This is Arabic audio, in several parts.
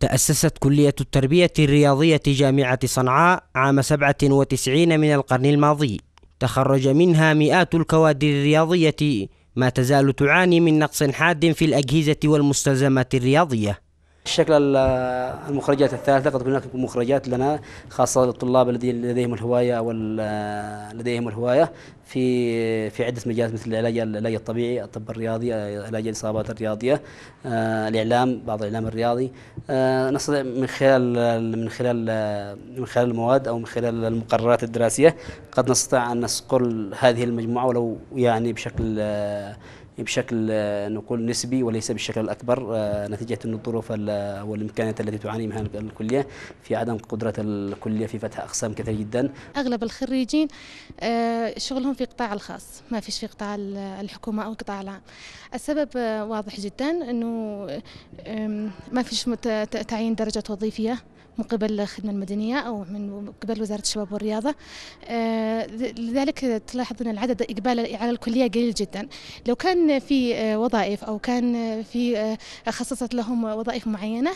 تأسست كلية التربية الرياضية جامعة صنعاء عام 97 من القرن الماضي تخرج منها مئات الكوادر الرياضية ما تزال تعاني من نقص حاد في الأجهزة والمستلزمات الرياضية الشكل المخرجات الثالثة قد هناك مخرجات لنا خاصة للطلاب الذين لديهم الهواية أو لديهم الهواية في في عدة مجالات مثل العلاج العلاج الطبيعي، الطب الرياضي، علاج الإصابات الرياضية، آه، الإعلام، بعض الإعلام الرياضي، آه، نستطيع من خلال من خلال من خلال المواد أو من خلال المقررات الدراسية قد نستطيع أن نسقل هذه المجموعة ولو يعني بشكل آه، بشكل آه، نقول نسبي وليس بالشكل الأكبر آه، نتيجة أن الظروف آه، والإمكانيات التي تعاني منها الكلية في عدم قدرة الكلية في فتح أقسام كثيرة جدا أغلب الخريجين شغلهم في القطاع الخاص ما فيش في قطاع الحكومة أو القطاع العام السبب واضح جدا أنه ما فيش تعيين درجة وظيفية من قبل الخدمة المدنية أو من قبل وزارة الشباب والرياضة آه، لذلك تلاحظ أن العدد إقبال على الكلية قليل جدا لو كان في آه، وظائف أو كان في آه، خصصت لهم وظائف معينة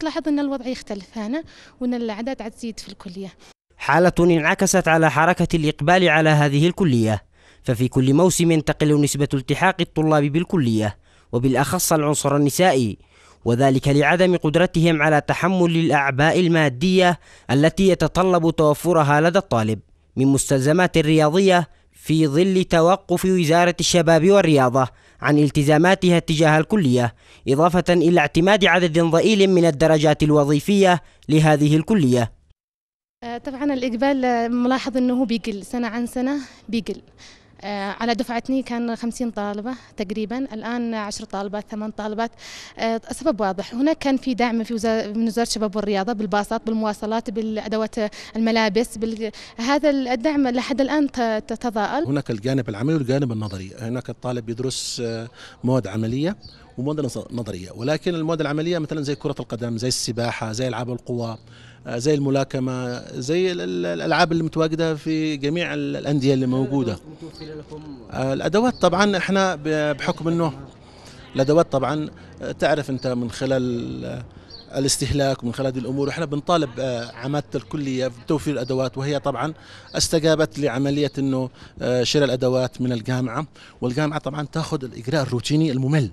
تلاحظ أن الوضع يختلف هنا وأن الأعداد تزيد في الكلية حالة انعكست على حركة الإقبال على هذه الكلية ففي كل موسم تقل نسبة التحاق الطلاب بالكلية وبالأخص العنصر النسائي وذلك لعدم قدرتهم على تحمل الأعباء المادية التي يتطلب توفرها لدى الطالب من مستلزمات رياضية في ظل توقف وزارة الشباب والرياضة عن التزاماتها تجاه الكلية، إضافة إلى اعتماد عدد ضئيل من الدرجات الوظيفية لهذه الكلية. آه، طبعا الإقبال آه، ملاحظ أنه بيقل سنة عن سنة بيقل آه، على دفعتني كان خمسين طالبة تقريبا الآن عشر طالبات ثمان طالبات آه، السبب واضح هناك كان في دعم في وزارة من وزارة الشباب والرياضة بالباصات بالمواصلات بالأدوات آه، الملابس بال... هذا الدعم لحد الآن تتضاءل هناك الجانب العملي والجانب النظري هناك الطالب يدرس مواد عملية وموديل نظريه ولكن المواد العمليه مثلا زي كره القدم زي السباحه زي العاب القوى آه، زي الملاكمه زي الالعاب المتواجده في جميع الانديه اللي موجوده آه، الادوات طبعا احنا بحكم انه الادوات طبعا آه، تعرف انت من خلال الاستهلاك ومن خلال هذه الامور احنا بنطالب عماده الكليه بتوفير الادوات وهي طبعا استجابت لعمليه انه شراء الادوات من الجامعه والجامعه طبعا تاخذ الاجراء الروتيني الممل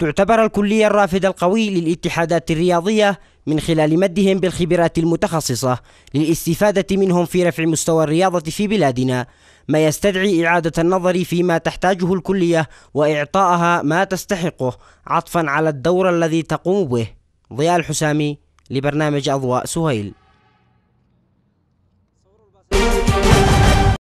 تعتبر الكلية الرافد القوي للاتحادات الرياضية من خلال مدهم بالخبرات المتخصصة للاستفادة منهم في رفع مستوى الرياضة في بلادنا ما يستدعي إعادة النظر فيما تحتاجه الكلية وإعطائها ما تستحقه عطفا على الدور الذي تقوم به ضياء الحسامي لبرنامج أضواء سهيل